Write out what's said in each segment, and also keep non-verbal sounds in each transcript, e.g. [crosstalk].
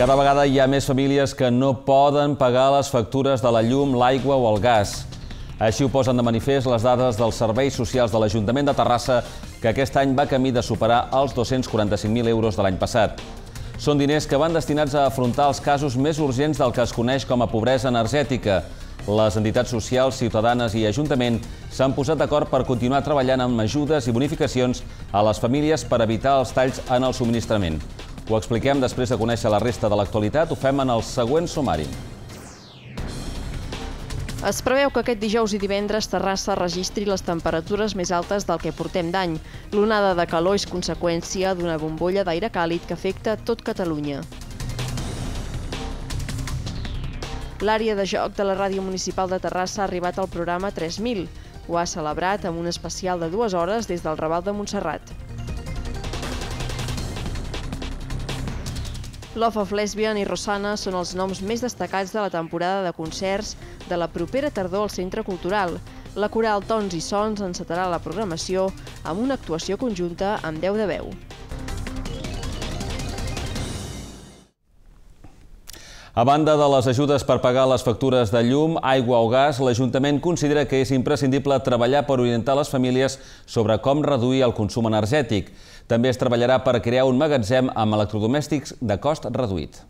Cada vegada hi ha més famílies que no poden pagar les factures de la llum, l'aigua o el gas. Així ho posen de manifest les dades dels serveis socials de l'Ajuntament de Terrassa, que aquest any va camí de superar els 245.000 euros de l'any passat. Són diners que van destinats a afrontar els casos més urgents del que es coneix com a pobresa energètica. Les entitats socials, ciutadanes i Ajuntament s'han posat d'acord per continuar treballant amb ajudes i bonificacions a les famílies per evitar els talls en el subministrament. Ho expliquem després de conèixer la resta de l'actualitat. Ho fem en el següent sumari. Es preveu que aquest dijous i divendres Terrassa registri les temperatures més altes del que portem d'any. L'onada de calor és conseqüència d'una bombolla d'aire càlid que afecta tot Catalunya. L'àrea de joc de la Ràdio Municipal de Terrassa ha arribat al programa 3000. Ho ha celebrat amb un especial de dues hores des del Raval de Montserrat. Love of Lesbian i Rosana són els noms més destacats de la temporada de concerts de la propera tardor al Centre Cultural. La Coral Tons i Sons encetarà la programació amb una actuació conjunta amb 10 de veu. A banda de les ajudes per pagar les factures de llum, aigua o gas, l'Ajuntament considera que és imprescindible treballar per orientar les famílies sobre com reduir el consum energètic. També es treballarà per crear un magatzem amb electrodomèstics de cost reduït.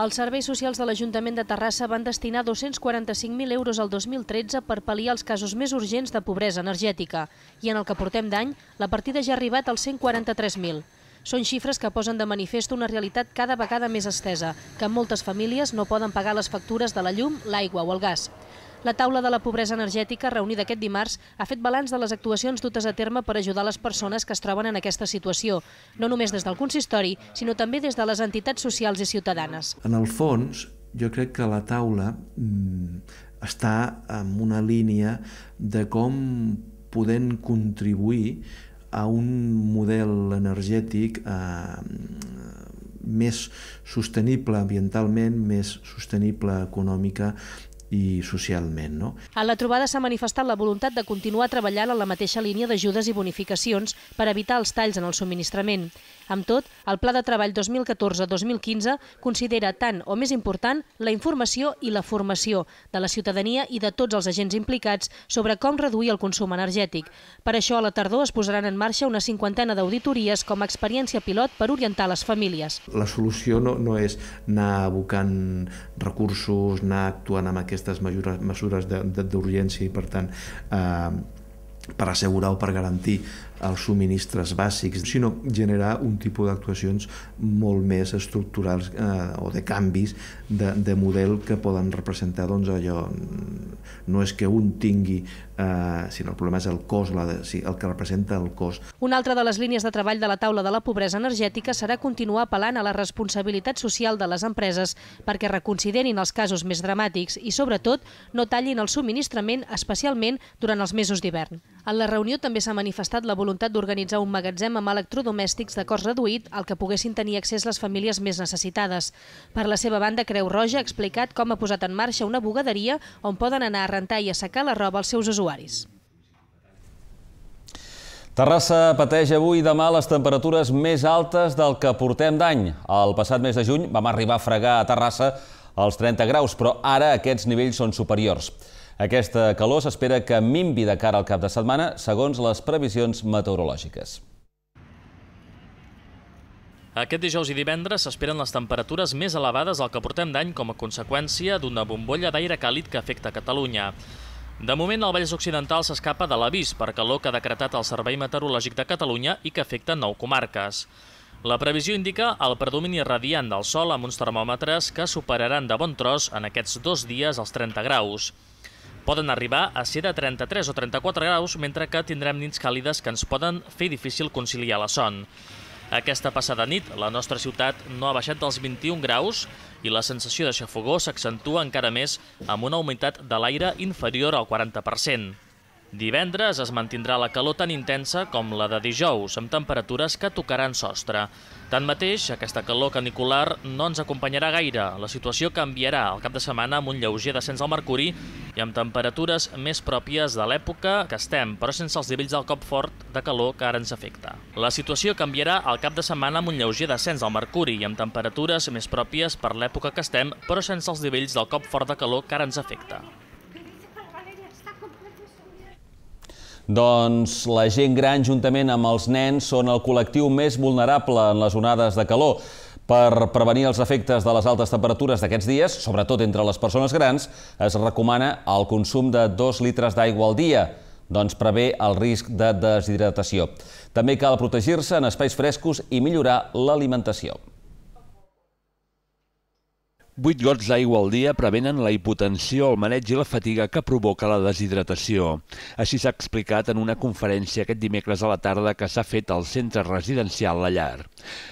Els serveis socials de l'Ajuntament de Terrassa van destinar 245.000 euros al 2013 per pal·liar els casos més urgents de pobresa energètica i en el que portem d'any la partida ja ha arribat als 143.000. Són xifres que posen de manifest una realitat cada vegada més estesa, que moltes famílies no poden pagar les factures de la llum, l'aigua o el gas. La taula de la pobresa energètica, reunida aquest dimarts, ha fet balanç de les actuacions dutes a terme per ajudar les persones que es troben en aquesta situació, no només des del consistori, sinó també des de les entitats socials i ciutadanes. En el fons, jo crec que la taula mm, està en una línia de com podem contribuir a un model energètic eh, més sostenible ambientalment, més sostenible econòmica i socialment. No? A la trobada s'ha manifestat la voluntat de continuar treballant en la mateixa línia d'ajudes i bonificacions per evitar els talls en el subministrament. Amb tot, el Pla de Treball 2014-2015 considera tant o més important la informació i la formació de la ciutadania i de tots els agents implicats sobre com reduir el consum energètic. Per això, a la tardor es posaran en marxa una cinquantena d'auditories com a experiència pilot per orientar les famílies. La solució no, no és anar abocant recursos, anar actuant amb aquestes mesures, mesures d'urgència i, per tant, eh, per assegurar o per garantir als subministres bàsics, sinó generar un tipus d'actuacions molt més estructurals eh, o de canvis de, de model que poden representar doncs, allò... Mm, no és que un tingui, eh, sinó el problema és el cost, la, de, sí, el que representa el cost. Una altra de les línies de treball de la taula de la pobresa energètica serà continuar apel·lant a la responsabilitat social de les empreses perquè reconsiderin els casos més dramàtics i, sobretot, no tallin el subministrament, especialment durant els mesos d'hivern. En la reunió també s'ha manifestat la voluntat d'organitzar un magatzem amb electrodomèstics de cost reduït al que poguessin tenir accés les famílies més necessitades. Per la seva banda, Creu Roja ha explicat com ha posat en marxa una bugaderia on poden anar a rentar i assecar la roba als seus usuaris. Terrassa pateix avui i demà les temperatures més altes del que portem d'any. El passat mes de juny vam arribar a fregar a Terrassa els 30 graus, però ara aquests nivells són superiors. Aquesta calor s'espera que minvi de cara al cap de setmana, segons les previsions meteorològiques. Aquest dijous i divendres s'esperen les temperatures més elevades al que portem d'any com a conseqüència d'una bombolla d'aire càlid que afecta Catalunya. De moment, el Vallès Occidental s'escapa de l'avís per calor que ha decretat el Servei Meteorològic de Catalunya i que afecta nou comarques. La previsió indica el predomini radiant del sol amb uns termòmetres que superaran de bon tros en aquests dos dies els 30 graus. Poden arribar a ser de 33 o 34 graus, mentre que tindrem nits càlides que ens poden fer difícil conciliar la son. Aquesta passada nit, la nostra ciutat no ha baixat dels 21 graus i la sensació de xafogó s'accentua encara més amb una humitat de l'aire inferior al 40%. Divendres es mantindrà la calor tan intensa com la de dijous, amb temperatures que tocaran sostre. Tanmateix, aquesta calor canicular no ens acompanyarà gaire. La situació canviarà al cap de setmana amb un lleuger descens al mercuri i amb temperatures més pròpies de l'època que estem, però sense els nivells del cop fort de calor que ara ens afecta. La situació canviarà al cap de setmana amb un lleuger descens al mercuri i amb temperatures més pròpies per l'època que estem, però sense els nivells del cop fort de calor que ara ens afecta. Doncs la gent gran, juntament amb els nens, són el col·lectiu més vulnerable en les onades de calor. Per prevenir els efectes de les altes temperatures d'aquests dies, sobretot entre les persones grans, es recomana el consum de 2 litres d'aigua al dia, doncs prevé el risc de deshidratació. També cal protegir-se en espais frescos i millorar l'alimentació. Vuit gots d'aigua al dia prevenen la hipotensió, el maneig i la fatiga que provoca la deshidratació. Així s'ha explicat en una conferència aquest dimecres a la tarda que s'ha fet al centre residencial La Llar.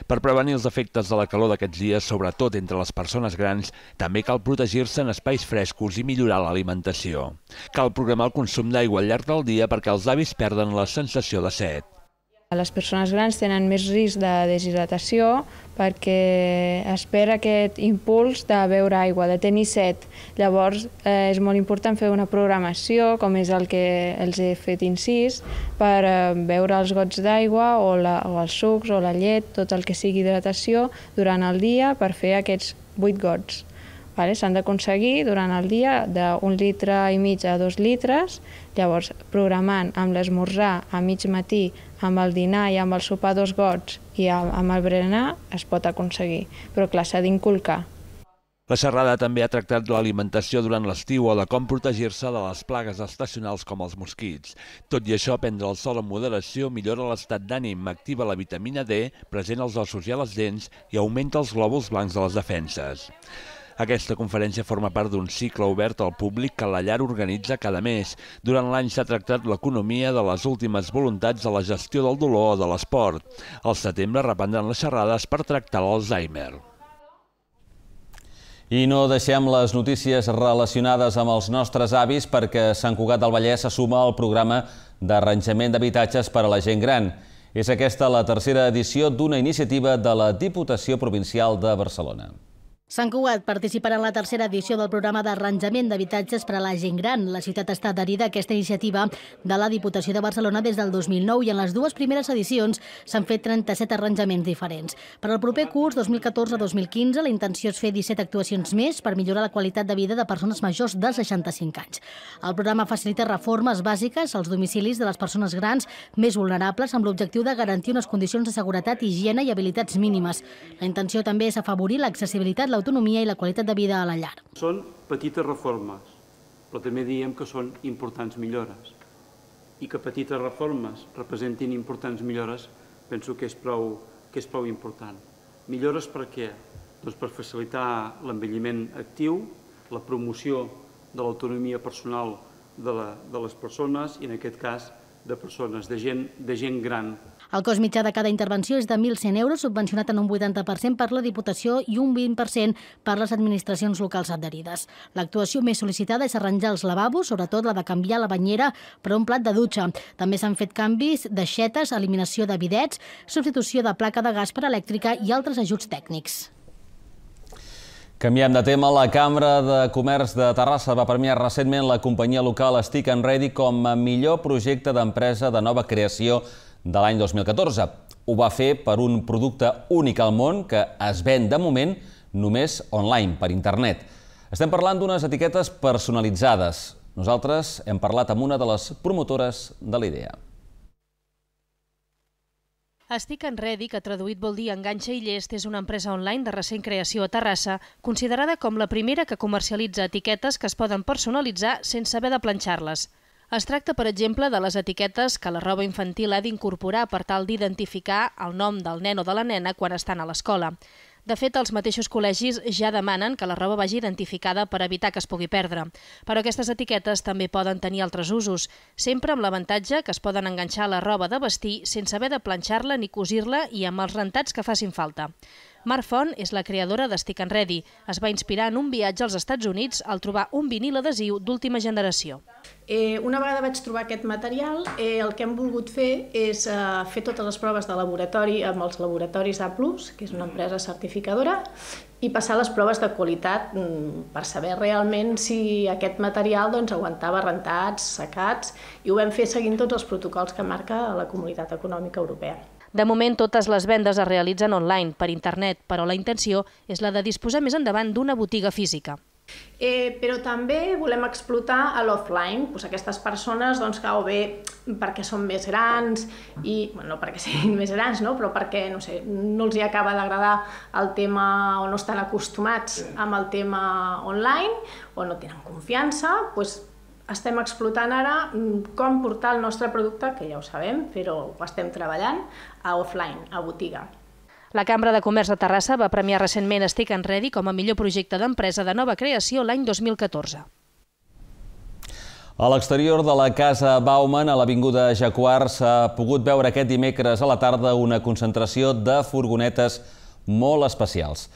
Per prevenir els efectes de la calor d'aquests dies, sobretot entre les persones grans, també cal protegir-se en espais frescos i millorar l'alimentació. Cal programar el consum d'aigua al llarg del dia perquè els avis perden la sensació de set. Les persones grans tenen més risc de deshidratació perquè es perd aquest impuls de beure aigua, de tenir set. Llavors eh, és molt important fer una programació, com és el que els he fet incís, per eh, beure els gots d'aigua o, la, o els sucs o la llet, tot el que sigui hidratació durant el dia per fer aquests 8 gots. Vale? S'han d'aconseguir durant el dia d'un litre i mig a dos litres Llavors, programant amb l'esmorzar a mig matí, amb el dinar i amb el sopar dos gots i amb el berenar es pot aconseguir, però clar, s'ha d'inculcar. La xerrada també ha tractat l'alimentació durant l'estiu o de com protegir-se de les plagues estacionals com els mosquits. Tot i això, prendre el sol en moderació millora l'estat d'ànim, activa la vitamina D, present als ossos i a les dents i augmenta els glòbuls blancs de les defenses. Aquesta conferència forma part d'un cicle obert al públic que la llar organitza cada mes. Durant l'any s'ha tractat l'economia de les últimes voluntats de la gestió del dolor o de l'esport. Al setembre reprendran les xerrades per tractar l'Alzheimer. I no deixem les notícies relacionades amb els nostres avis perquè Sant Cugat del Vallès s'assuma al programa d'arranjament d'habitatges per a la gent gran. És aquesta la tercera edició d'una iniciativa de la Diputació Provincial de Barcelona. Sant Cugat participarà en la tercera edició del programa d'arranjament d'habitatges per a la gent gran. La ciutat està adherida a aquesta iniciativa de la Diputació de Barcelona des del 2009 i en les dues primeres edicions s'han fet 37 arranjaments diferents. Per al proper curs 2014-2015 la intenció és fer 17 actuacions més per millorar la qualitat de vida de persones majors de 65 anys. El programa facilita reformes bàsiques als domicilis de les persones grans més vulnerables amb l'objectiu de garantir unes condicions de seguretat, higiene i habilitats mínimes. La intenció també és afavorir l'accessibilitat, l'autonomia l'autonomia i la qualitat de vida a la llar. Són petites reformes, però també diem que són importants millores. I que petites reformes representin importants millores penso que és prou, que és prou important. Millores per què? Doncs per facilitar l'envelliment actiu, la promoció de l'autonomia personal de, la, de les persones i, en aquest cas, de persones, de gent, de gent gran. El cost mitjà de cada intervenció és de 1.100 euros, subvencionat en un 80% per la Diputació i un 20% per les administracions locals adherides. L'actuació més sol·licitada és arranjar els lavabos, sobretot la de canviar la banyera per un plat de dutxa. També s'han fet canvis d'aixetes, eliminació de bidets, substitució de placa de gas per elèctrica i altres ajuts tècnics. Canviem de tema. La Cambra de Comerç de Terrassa va premiar recentment la companyia local Stick and Ready com a millor projecte d'empresa de nova creació de l'any 2014. Ho va fer per un producte únic al món que es ven de moment només online, per internet. Estem parlant d'unes etiquetes personalitzades. Nosaltres hem parlat amb una de les promotores de la idea. Estic en Redi, que traduït vol dir enganxa i llest, és una empresa online de recent creació a Terrassa, considerada com la primera que comercialitza etiquetes que es poden personalitzar sense haver de planxar-les. Es tracta, per exemple, de les etiquetes que la roba infantil ha d'incorporar per tal d'identificar el nom del nen o de la nena quan estan a l'escola. De fet, els mateixos col·legis ja demanen que la roba vagi identificada per evitar que es pugui perdre. Però aquestes etiquetes també poden tenir altres usos, sempre amb l'avantatge que es poden enganxar a la roba de vestir sense haver de planxar-la ni cosir-la i amb els rentats que facin falta. Mar Font és la creadora de Stick and Ready. Es va inspirar en un viatge als Estats Units al trobar un vinil adhesiu d'última generació. Eh, una vegada vaig trobar aquest material, eh, el que hem volgut fer és eh, fer totes les proves de laboratori amb els laboratoris A+, que és una empresa certificadora, i passar les proves de qualitat mm, per saber realment si aquest material doncs, aguantava rentats, secats, i ho vam fer seguint tots els protocols que marca la Comunitat Econòmica Europea. De moment, totes les vendes es realitzen online, per internet, però la intenció és la de disposar més endavant d'una botiga física. Eh, però també volem explotar a l'offline, doncs aquestes persones doncs, que o bé perquè són més grans, i, bueno, no perquè siguin [laughs] més grans, no? però perquè no, sé, no els hi acaba d'agradar el tema o no estan acostumats amb el tema online o no tenen confiança, doncs estem explotant ara mm, com portar el nostre producte, que ja ho sabem, però ho estem treballant, a offline, a botiga. La Cambra de Comerç de Terrassa va premiar recentment Estic en Ready com a millor projecte d'empresa de nova creació l'any 2014. A l'exterior de la Casa Bauman, a l'Avinguda Jaguar, s'ha pogut veure aquest dimecres a la tarda una concentració de furgonetes molt especials.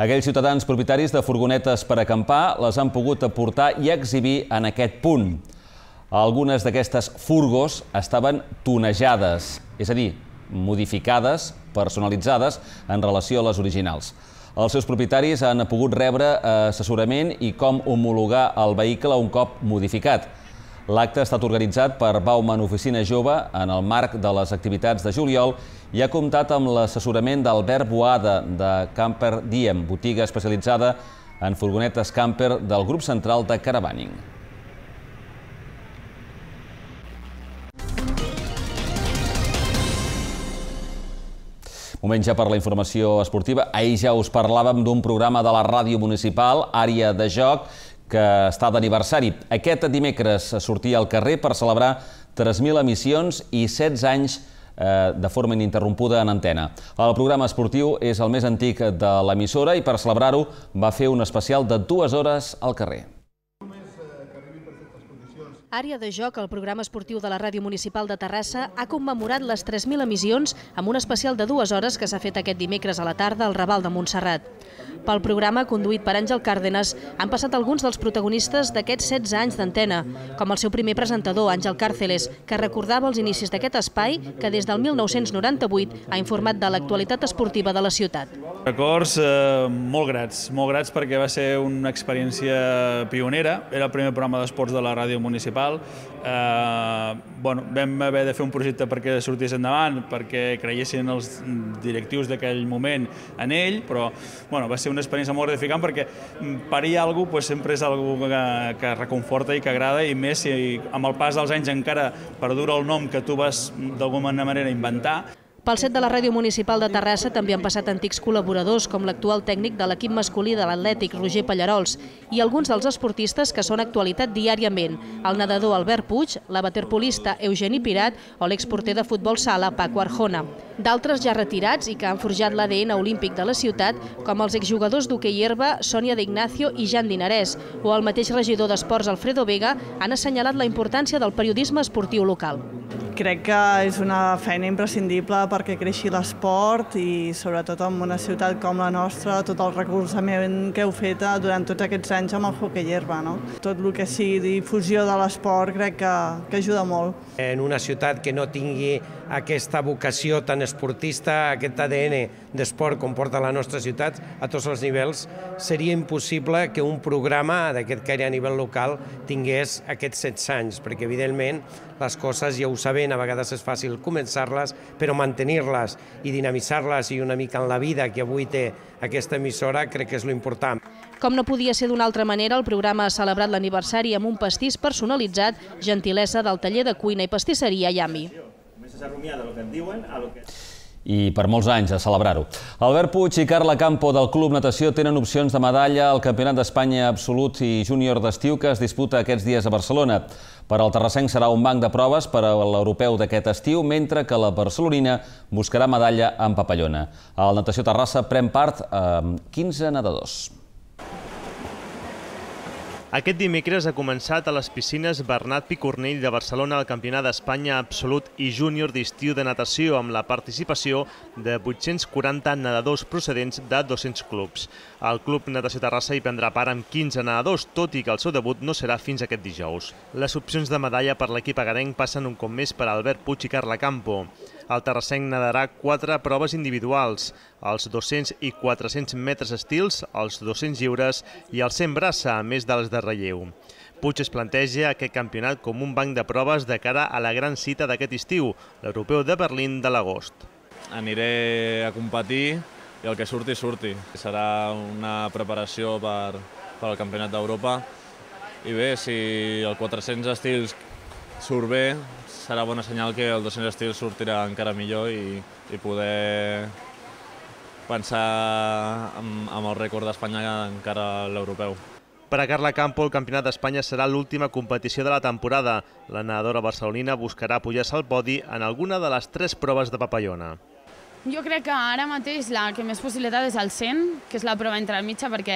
Aquells ciutadans propietaris de furgonetes per acampar les han pogut aportar i exhibir en aquest punt. Algunes d'aquestes furgos estaven tonejades, és a dir, modificades, personalitzades, en relació a les originals. Els seus propietaris han pogut rebre eh, assessorament i com homologar el vehicle un cop modificat. L'acte ha estat organitzat per Bauman Oficina Jove en el marc de les activitats de juliol i ha comptat amb l'assessorament d'Albert Boada, de Camper Diem, botiga especialitzada en furgonetes camper del grup central de Caravaning. Moment ja per la informació esportiva. Ahir ja us parlàvem d'un programa de la ràdio municipal, Àrea de Joc, que està d'aniversari. Aquest dimecres sortia al carrer per celebrar 3.000 emissions i 16 anys eh, de forma ininterrompuda en antena. El programa esportiu és el més antic de l'emissora i per celebrar-ho va fer un especial de dues hores al carrer. Àrea de Joc, el programa esportiu de la Ràdio Municipal de Terrassa, ha commemorat les 3.000 emissions amb un especial de dues hores que s'ha fet aquest dimecres a la tarda al Raval de Montserrat. Pel programa conduït per Àngel Cárdenas han passat alguns dels protagonistes d'aquests 16 anys d'antena, com el seu primer presentador, Àngel Cárceles, que recordava els inicis d'aquest espai que des del 1998 ha informat de l'actualitat esportiva de la ciutat. Records eh, molt grats, molt grats perquè va ser una experiència pionera, era el primer programa d'esports de la ràdio municipal, eh, bueno, vam haver de fer un projecte perquè sortís endavant, perquè creiessin els directius d'aquell moment en ell, però bueno, bueno, va ser una experiència molt gratificant perquè mm, parir alguna cosa pues, sempre és algú que, que reconforta i que agrada i més si amb el pas dels anys encara perdura el nom que tu vas d'alguna manera inventar. Pel set de la Ràdio Municipal de Terrassa també han passat antics col·laboradors, com l'actual tècnic de l'equip masculí de l'Atlètic, Roger Pallarols, i alguns dels esportistes que són actualitat diàriament, el nedador Albert Puig, la waterpolista Eugeni Pirat o l'exporter de futbol sala Paco Arjona. D'altres ja retirats i que han forjat l'ADN olímpic de la ciutat, com els exjugadors d'hoquei herba Sònia D'Ignacio i Jan Dinarès, o el mateix regidor d'Esports Alfredo Vega, han assenyalat la importància del periodisme esportiu local. Crec que és una feina imprescindible perquè creixi l'esport i sobretot en una ciutat com la nostra, tot el recolzament que heu fet eh, durant tots aquests anys amb el hockey herba. No? Tot el que sigui difusió de l'esport crec que, que ajuda molt. En una ciutat que no tingui aquesta vocació tan esportista, aquest ADN d'esport com porta la nostra ciutat a tots els nivells, seria impossible que un programa d'aquest caire a nivell local tingués aquests 16 anys, perquè evidentment les coses ja ho sabem, a vegades és fàcil començar-les, però mantenir-les i dinamitzar-les i una mica en la vida que avui té aquesta emissora crec que és l'important. Com no podia ser d'una altra manera, el programa ha celebrat l'aniversari amb un pastís personalitzat, gentilesa del taller de cuina i pastisseria Yami començar a rumiar del que et diuen a lo que i per molts anys a celebrar-ho. Albert Puig i Carla Campo del Club Natació tenen opcions de medalla al Campionat d'Espanya Absolut i Júnior d'Estiu que es disputa aquests dies a Barcelona. Per al Terrassenc serà un banc de proves per a l'europeu d'aquest estiu, mentre que la barcelonina buscarà medalla en papallona. El Natació Terrassa pren part amb 15 nedadors. Aquest dimecres ha començat a les piscines Bernat Picornell de Barcelona el Campionat d'Espanya Absolut i Júnior d'estiu de natació amb la participació de 840 nedadors procedents de 200 clubs. El Club Natació Terrassa hi prendrà part amb 15 nedadors, tot i que el seu debut no serà fins aquest dijous. Les opcions de medalla per l'equip agarenc passen un cop més per Albert Puig i Carla Campo el Terrassenc nedarà quatre proves individuals, els 200 i 400 metres estils, els 200 lliures i els 100 braça, a més de les de relleu. Puig es planteja aquest campionat com un banc de proves de cara a la gran cita d'aquest estiu, l'Europeu de Berlín de l'agost. Aniré a competir i el que surti, surti. Serà una preparació per, per al Campionat d'Europa i bé, si el 400 estils surt bé, serà bona senyal que el 200 estil sortirà encara millor i, i poder pensar amb, amb el rècord d'Espanya encara l'europeu. Per a Carla Campo, el Campionat d'Espanya serà l'última competició de la temporada. La nedadora barcelonina buscarà pujar-se al podi en alguna de les tres proves de papallona. Jo crec que ara mateix la que més possibilitat és el 100, que és la prova entre el mitja, perquè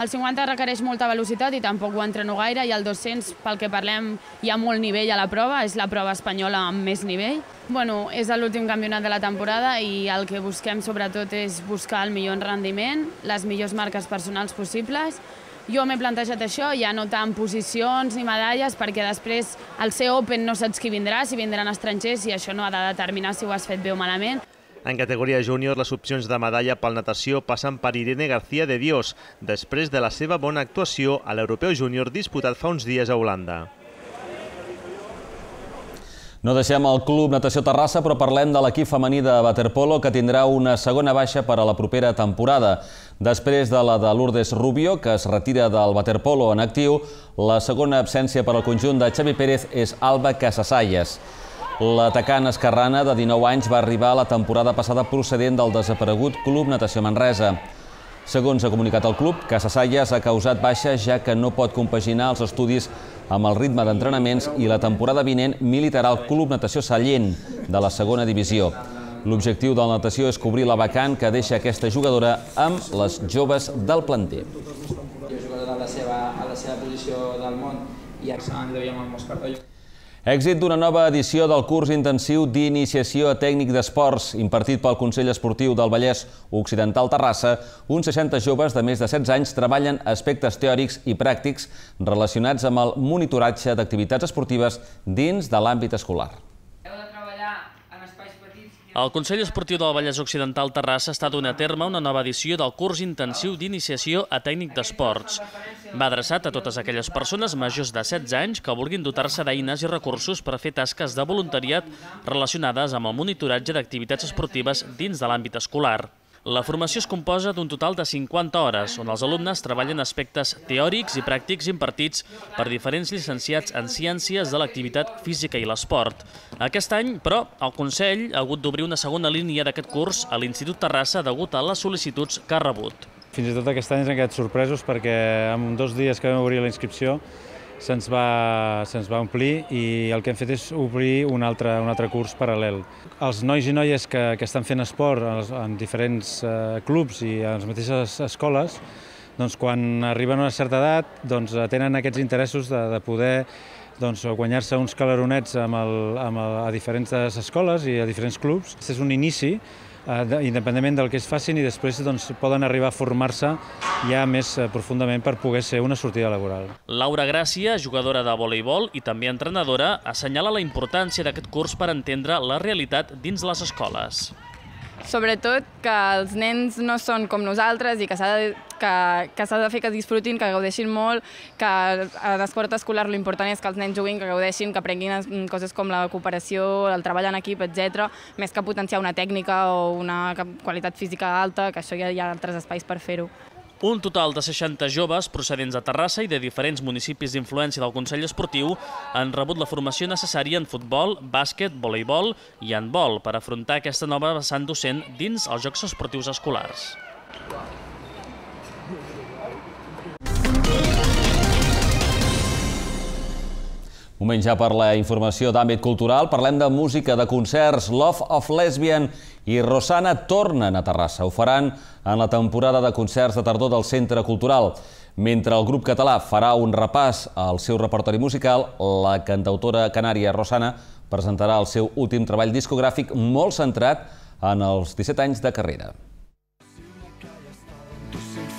el 50 requereix molta velocitat i tampoc ho entreno gaire, i el 200, pel que parlem, hi ha molt nivell a la prova, és la prova espanyola amb més nivell. Bueno, és l'últim campionat de la temporada i el que busquem sobretot és buscar el millor rendiment, les millors marques personals possibles, jo m'he plantejat això, ja no tant posicions ni medalles, perquè després al ser Open no saps qui vindrà, si vindran estrangers, i això no ha de determinar si ho has fet bé o malament. En categoria júnior, les opcions de medalla pel natació passen per Irene García de Dios, després de la seva bona actuació a l'Europeu Júnior disputat fa uns dies a Holanda. No deixem el Club Natació Terrassa, però parlem de l'equip femení de Waterpolo, que tindrà una segona baixa per a la propera temporada. Després de la de Lourdes Rubio, que es retira del Waterpolo en actiu, la segona absència per al conjunt de Xavi Pérez és Alba Casasayas. L'atacant esquerrana de 19 anys va arribar la temporada passada procedent del desaparegut Club Natació Manresa. Segons ha comunicat el club, Casasalles ha causat baixa ja que no pot compaginar els estudis amb el ritme d'entrenaments i la temporada vinent militarà el Club Natació Sallent de la segona divisió. L'objectiu de la natació és cobrir la vacant que deixa aquesta jugadora amb les joves del planter. Jugadora a la seva, a la seva posició del món i ja se Èxit d'una nova edició del curs intensiu d'iniciació a tècnic d'esports impartit pel Consell Esportiu del Vallès Occidental Terrassa, uns 60 joves de més de 16 anys treballen aspectes teòrics i pràctics relacionats amb el monitoratge d'activitats esportives dins de l'àmbit escolar. El Consell Esportiu del Vallès Occidental Terrassa està donant a terme una nova edició del curs intensiu d'iniciació a tècnic d'esports. Va adreçat a totes aquelles persones majors de 16 anys que vulguin dotar-se d'eines i recursos per fer tasques de voluntariat relacionades amb el monitoratge d'activitats esportives dins de l'àmbit escolar. La formació es composa d'un total de 50 hores, on els alumnes treballen aspectes teòrics i pràctics impartits per diferents llicenciats en Ciències de l'Activitat Física i l'Esport. Aquest any, però, el Consell ha hagut d'obrir una segona línia d'aquest curs a l'Institut Terrassa degut a les sol·licituds que ha rebut. Fins i tot aquest any ens hem quedat sorpresos perquè en dos dies que vam obrir la inscripció se'ns va, se va omplir i el que hem fet és obrir un altre, un altre curs paral·lel. Els nois i noies que, que estan fent esport en, en diferents eh, clubs i a les mateixes escoles, doncs quan arriben a una certa edat doncs, eh, tenen aquests interessos de, de poder doncs, guanyar-se uns caleronets amb el, amb el, a diferents escoles i a diferents clubs. Aquest és un inici Eh, independentment del que es facin i després doncs, poden arribar a formar-se ja més eh, profundament per poder ser una sortida laboral. Laura Gràcia, jugadora de voleibol i també entrenadora, assenyala la importància d'aquest curs per entendre la realitat dins les escoles sobretot que els nens no són com nosaltres i que s'ha de, que, que de fer que disfrutin, que gaudeixin molt, que a l'esport escolar l'important és que els nens juguin, que gaudeixin, que aprenguin coses com la cooperació, el treball en equip, etc, més que potenciar una tècnica o una qualitat física alta, que això ja hi ha altres espais per fer-ho. Un total de 60 joves procedents de Terrassa i de diferents municipis d'influència del Consell Esportiu han rebut la formació necessària en futbol, bàsquet, voleibol i handbol per afrontar aquesta nova vessant docent dins els Jocs Esportius Escolars. Moment ja per la informació d'àmbit cultural. Parlem de música, de concerts. Love of Lesbian i Rosana tornen a Terrassa. Ho faran en la temporada de concerts de tardor del Centre Cultural. Mentre el grup català farà un repàs al seu repertori musical, la cantautora canària Rosana presentarà el seu últim treball discogràfic molt centrat en els 17 anys de carrera.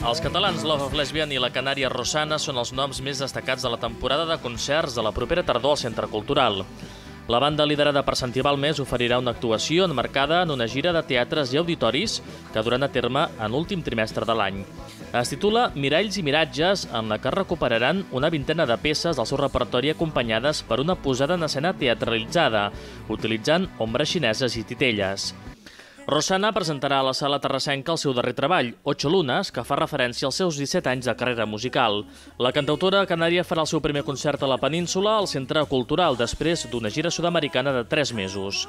Els catalans Love of Lesbian i la Canària Rosana són els noms més destacats de la temporada de concerts de la propera tardor al Centre Cultural. La banda liderada per Santi Balmes oferirà una actuació enmarcada en una gira de teatres i auditoris que duran a terme en l'últim trimestre de l'any. Es titula Miralls i miratges, en la que recuperaran una vintena de peces del seu repertori acompanyades per una posada en escena teatralitzada, utilitzant ombres xineses i titelles. Rosana presentarà a la sala terrassenca el seu darrer treball, Ocho Lunes, que fa referència als seus 17 anys de carrera musical. La cantautora canària farà el seu primer concert a la península al Centre Cultural després d'una gira sud-americana de 3 mesos.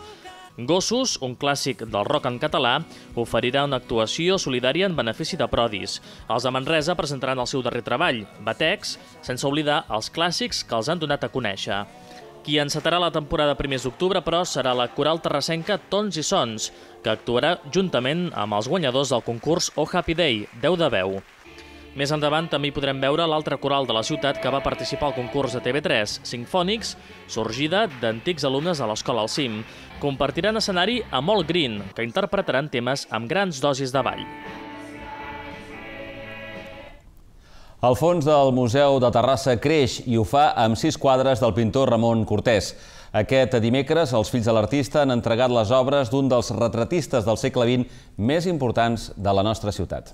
Gossos, un clàssic del rock en català, oferirà una actuació solidària en benefici de prodis. Els de Manresa presentaran el seu darrer treball, Batecs, sense oblidar els clàssics que els han donat a conèixer. Qui encetarà la temporada primers d'octubre, però, serà la coral terrassenca Tons i Sons, que actuarà juntament amb els guanyadors del concurs Oh Happy Day, 10 de veu. Més endavant també podrem veure l'altra coral de la ciutat que va participar al concurs de TV3, Sinfònics, sorgida d'antics alumnes de l'escola al CIM. Compartiran escenari amb All Green, que interpretaran temes amb grans dosis de ball. El fons del Museu de Terrassa creix i ho fa amb sis quadres del pintor Ramon Cortés. Aquest dimecres, els fills de l'artista han entregat les obres d'un dels retratistes del segle XX més importants de la nostra ciutat.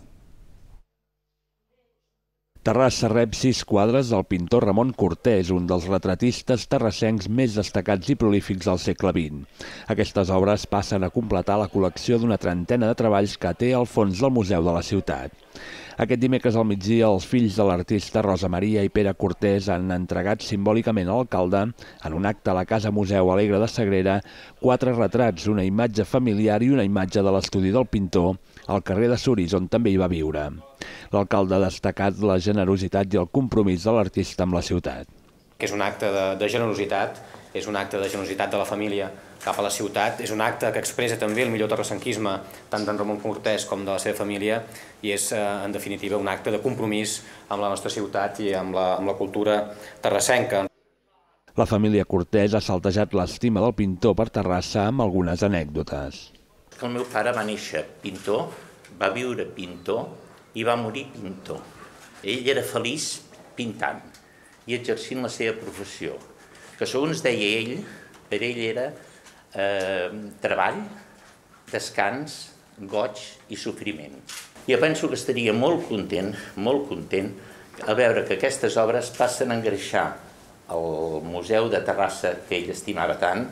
Terrassa rep sis quadres del pintor Ramon Cortés, un dels retratistes terrassencs més destacats i prolífics del segle XX. Aquestes obres passen a completar la col·lecció d'una trentena de treballs que té al fons del Museu de la Ciutat. Aquest dimecres al migdia, els fills de l'artista Rosa Maria i Pere Cortés han entregat simbòlicament a l'alcalde, en un acte a la Casa Museu Alegre de Sagrera, quatre retrats, una imatge familiar i una imatge de l'estudi del pintor al carrer de Suris, on també hi va viure. L'alcalde ha destacat la generositat i el compromís de l'artista amb la ciutat. Que és un acte de, de generositat és un acte de generositat de la família cap a la ciutat, és un acte que expressa també el millor terrassenquisme tant d'en Ramon Cortés com de la seva família i és, eh, en definitiva, un acte de compromís amb la nostra ciutat i amb la, amb la cultura terrassenca. La família Cortés ha saltejat l'estima del pintor per Terrassa amb algunes anècdotes. El meu pare va néixer pintor, va viure pintor i va morir pintor. Ell era feliç pintant i exercint la seva professió que segons deia ell, per ell era eh, treball, descans, goig i sofriment. Jo penso que estaria molt content, molt content, a veure que aquestes obres passen a engreixar el Museu de Terrassa que ell estimava tant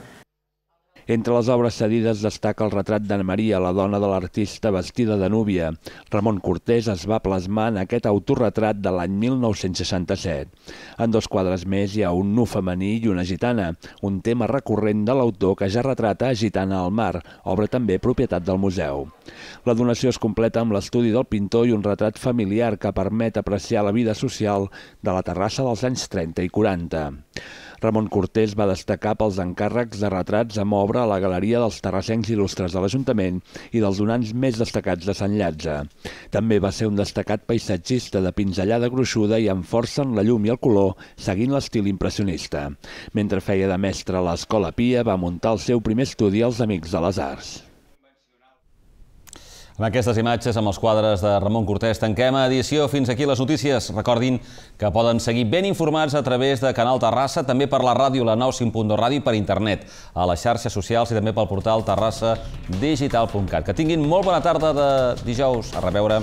entre les obres cedides destaca el retrat d'Anna Maria, la dona de l'artista vestida de núvia. Ramon Cortés es va plasmar en aquest autorretrat de l'any 1967. En dos quadres més hi ha un nu femení i una gitana, un tema recurrent de l'autor que ja retrata a Gitana al mar, obra també propietat del museu. La donació es completa amb l'estudi del pintor i un retrat familiar que permet apreciar la vida social de la Terrassa dels anys 30 i 40. Ramon Cortés va destacar pels encàrrecs de retrats amb obra a la Galeria dels Terrassencs Il·lustres de l'Ajuntament i dels donants més destacats de Sant Llàtzer. També va ser un destacat paisatgista de pinzellada gruixuda i amb força en la llum i el color, seguint l'estil impressionista. Mentre feia de mestre a l'Escola Pia, va muntar el seu primer estudi als Amics de les Arts. Amb aquestes imatges, amb els quadres de Ramon Cortés, tanquem a edició. Fins aquí les notícies. Recordin que poden seguir ben informats a través de Canal Terrassa, també per la ràdio, la 95.2 Ràdio per internet, a les xarxes socials i també pel portal terrassadigital.cat. Que tinguin molt bona tarda de dijous. A reveure.